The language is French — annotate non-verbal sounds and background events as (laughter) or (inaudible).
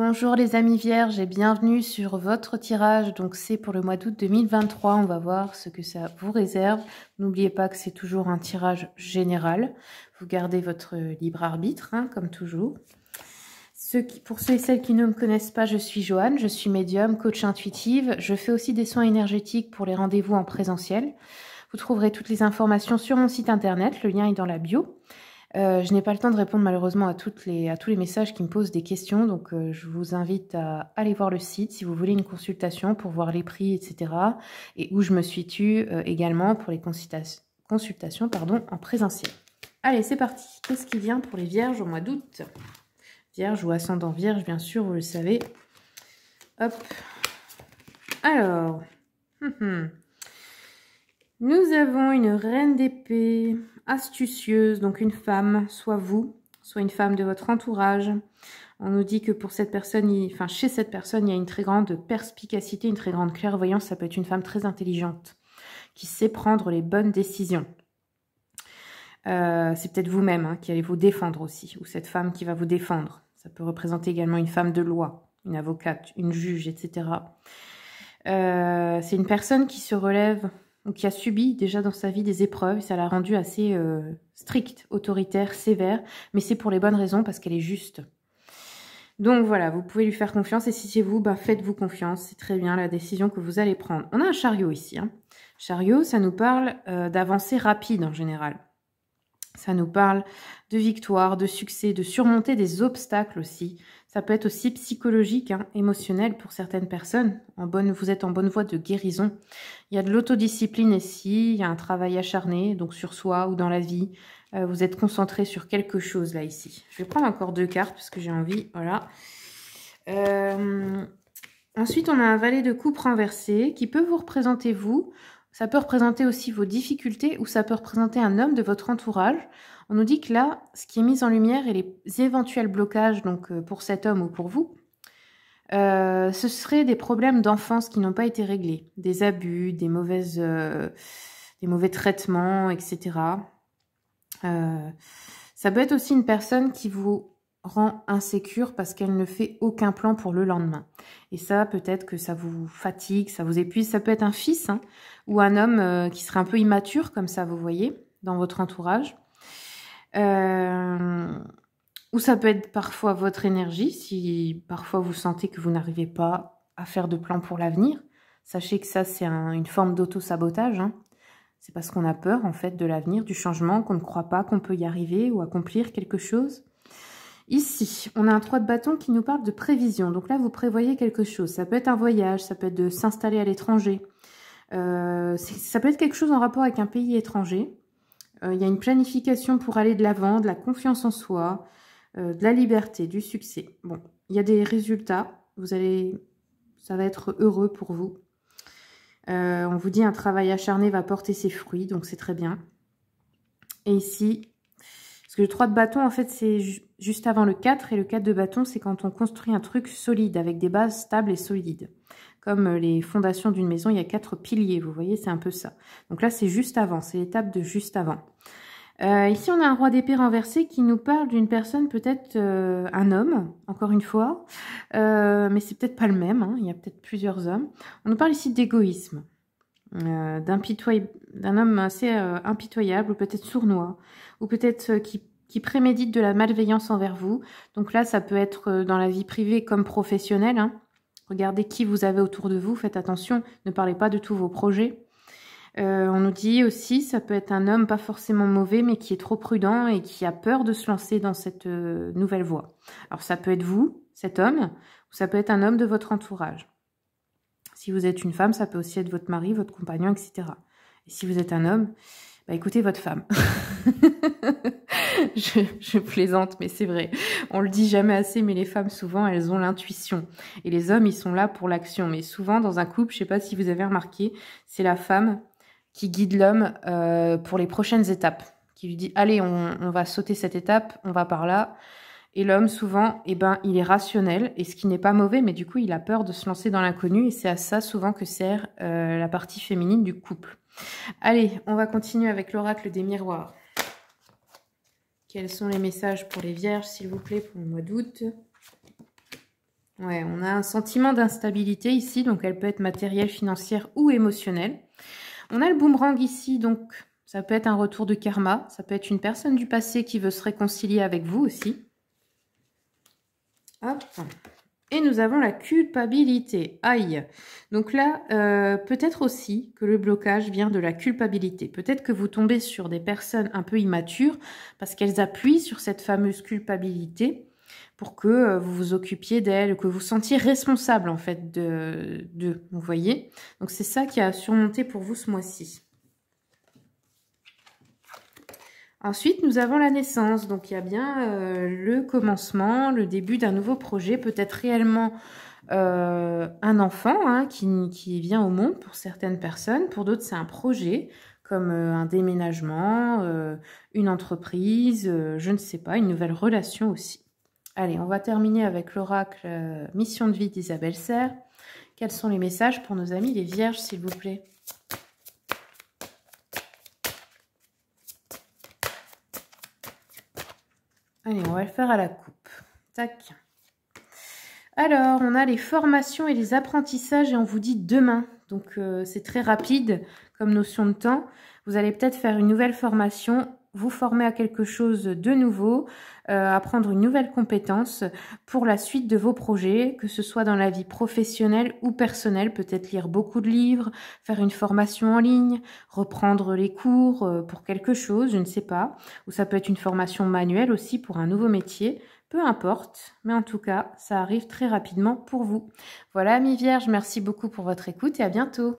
Bonjour les amis vierges et bienvenue sur votre tirage. Donc c'est pour le mois d'août 2023. On va voir ce que ça vous réserve. N'oubliez pas que c'est toujours un tirage général. Vous gardez votre libre arbitre, hein, comme toujours. pour ceux et celles qui ne me connaissent pas, je suis Joanne, je suis médium, coach intuitive. Je fais aussi des soins énergétiques pour les rendez-vous en présentiel. Vous trouverez toutes les informations sur mon site internet, le lien est dans la bio. Euh, je n'ai pas le temps de répondre malheureusement à, tous les messages qui me posent des questions, donc euh, je vous invite à aller voir le site si vous voulez une consultation pour voir les prix, etc. Et où je me suis tue euh, également pour les consultations en présentiel. Allez, c'est parti. Qu'est-ce qui vient pour les vierges au mois d'août Vierge ou ascendant vierge, bien sûr, vous le savez. Hop. Alors, hum, hum. nous avons une reine d'épée astucieuse, donc une femme, soit vous, soit une femme de votre entourage. On nous dit que pour cette personne, enfin chez cette personne, il y a une très grande perspicacité, une très grande clairvoyance. Ça peut être une femme très intelligente, qui sait prendre les bonnes décisions. Euh, c'est peut-être vous-même hein, qui allez vous défendre aussi, ou cette femme qui va vous défendre. Ça peut représenter également une femme de loi, une avocate, une juge, etc. Euh, c'est une personne qui se relève donc qui a subi déjà dans sa vie des épreuves, ça l'a rendue assez euh, stricte, autoritaire, sévère, mais c'est pour les bonnes raisons parce qu'elle est juste. Donc voilà, vous pouvez lui faire confiance et si c'est vous, bah faites-vous confiance, c'est très bien la décision que vous allez prendre. On a un chariot ici. Hein. Chariot, ça nous parle euh, d'avancée rapide en général. Ça nous parle de victoire, de succès, de surmonter des obstacles aussi. Ça peut être aussi psychologique, hein, émotionnel pour certaines personnes. En bonne, vous êtes en bonne voie de guérison. Il y a de l'autodiscipline ici, il y a un travail acharné, donc sur soi ou dans la vie. Euh, vous êtes concentré sur quelque chose là ici. Je vais prendre encore deux cartes parce que j'ai envie, voilà. Euh, ensuite, on a un valet de coupe renversé qui peut vous représenter vous ça peut représenter aussi vos difficultés ou ça peut représenter un homme de votre entourage. On nous dit que là, ce qui est mis en lumière et les éventuels blocages donc euh, pour cet homme ou pour vous, euh, ce seraient des problèmes d'enfance qui n'ont pas été réglés, des abus, des mauvaises, euh, des mauvais traitements, etc. ça peut être aussi une personne qui vous rend insécure parce qu'elle ne fait aucun plan pour le lendemain. Et ça, peut-être que ça vous fatigue, ça vous épuise. Ça peut être un fils hein, ou un homme euh, qui serait un peu immature, comme ça, vous voyez, dans votre entourage. Euh, ou ça peut être parfois votre énergie, si parfois vous sentez que vous n'arrivez pas à faire de plan pour l'avenir. Sachez que ça, c'est une forme d'auto-sabotage. Hein. C'est parce qu'on a peur, en fait, de l'avenir, du changement, qu'on ne croit pas qu'on peut y arriver ou accomplir quelque chose. Ici, on a un 3 de bâton qui nous parle de prévision. Donc là, vous prévoyez quelque chose. Ça peut être un voyage, ça peut être de s'installer à l'étranger. Euh, ça peut être quelque chose en rapport avec un pays étranger. Euh, il y a une planification pour aller de l'avant, de la confiance en soi, euh, de la liberté, du succès. Bon, il y a des résultats. Vous allez, ça va être heureux pour vous. on vous dit un travail acharné va porter ses fruits, donc c'est très bien. Et ici, le 3 de bâton, en fait, c'est juste avant le 4. Et le 4 de bâton, c'est quand on construit un truc solide, avec des bases stables et solides. Comme euh, les fondations d'une maison, il y a quatre piliers, vous voyez, c'est un peu ça. Donc là, c'est juste avant, c'est l'étape de juste avant. Euh, ici, on a un roi d'épée renversé qui nous parle d'une personne, peut-être euh, un homme, encore une fois, mais c'est peut-être pas le même, hein, il y a peut-être plusieurs hommes. On nous parle ici d'égoïsme, d'un homme assez impitoyable, ou peut-être sournois, ou peut-être qui qui prémédite de la malveillance envers vous. Donc là, ça peut être euh, dans la vie privée comme professionnelle. Hein. Regardez qui vous avez autour de vous, faites attention, ne parlez pas de tous vos projets. Euh, on nous dit aussi, ça peut être un homme pas forcément mauvais, mais qui est trop prudent et qui a peur de se lancer dans cette euh, nouvelle voie. Alors ça peut être vous, cet homme, ou ça peut être un homme de votre entourage. Si vous êtes une femme, ça peut aussi être votre mari, votre compagnon, etc. Et si vous êtes un homme, bah, écoutez votre femme. (laughs) je, plaisante, mais c'est vrai. On le dit jamais assez, mais les femmes, souvent, elles ont l'intuition. Et les hommes, ils sont là pour l'action. Mais souvent, dans un couple, je sais pas si vous avez remarqué, c'est la femme qui guide l'homme euh, pour les prochaines étapes. Qui lui dit, allez, on, va sauter cette étape, on va par là. Et l'homme, souvent, eh ben, il est rationnel, et ce qui n'est pas mauvais, mais du coup, il a peur de se lancer dans l'inconnu, et c'est à ça, souvent, que sert euh, la partie féminine du couple. Allez, on va continuer avec l'oracle des miroirs. Quels sont les messages pour les vierges, s'il vous plaît, pour le mois d'août Ouais, on a un sentiment d'instabilité ici, donc elle peut être matérielle, financière ou émotionnelle. On a le boomerang ici, donc ça peut être un retour de karma, ça peut être une personne du passé qui veut se réconcilier avec vous aussi. Hop, et nous avons la culpabilité. Aïe. Donc là, euh, peut-être aussi que le blocage vient de la culpabilité. Peut-être que vous tombez sur des personnes un peu immatures parce qu'elles appuient sur cette fameuse culpabilité pour que euh, vous vous occupiez d'elles, que vous vous sentiez responsable en fait de, de vous voyez. Donc c'est ça qui a surmonté pour vous ce mois-ci. Ensuite, nous avons la naissance. Donc, il y a bien euh, le commencement, le début d'un nouveau projet, peut-être réellement euh, un enfant hein, qui, vient au monde pour certaines personnes. Pour d'autres, c'est un projet comme euh, un déménagement, une entreprise, je ne sais pas, une nouvelle relation aussi. Allez, on va terminer avec l'oracle Mission de vie d'Isabelle Serre. Quels sont les messages pour nos amis les vierges, s'il vous plaît Allez, on va le faire à la coupe. Tac. Alors, on a les formations et les apprentissages et on vous dit demain. Donc, euh, c'est très rapide comme notion de temps. Vous allez peut-être faire une nouvelle formation vous former à quelque chose de nouveau, apprendre euh, une nouvelle compétence pour la suite de vos projets, que ce soit dans la vie professionnelle ou personnelle, peut-être lire beaucoup de livres, faire une formation en ligne, reprendre les cours euh, pour quelque chose, je ne sais pas, ou ça peut être une formation manuelle aussi pour un nouveau métier, peu importe, mais en tout cas, ça arrive très rapidement pour vous. Voilà, amis vierges, merci beaucoup pour votre écoute et à bientôt.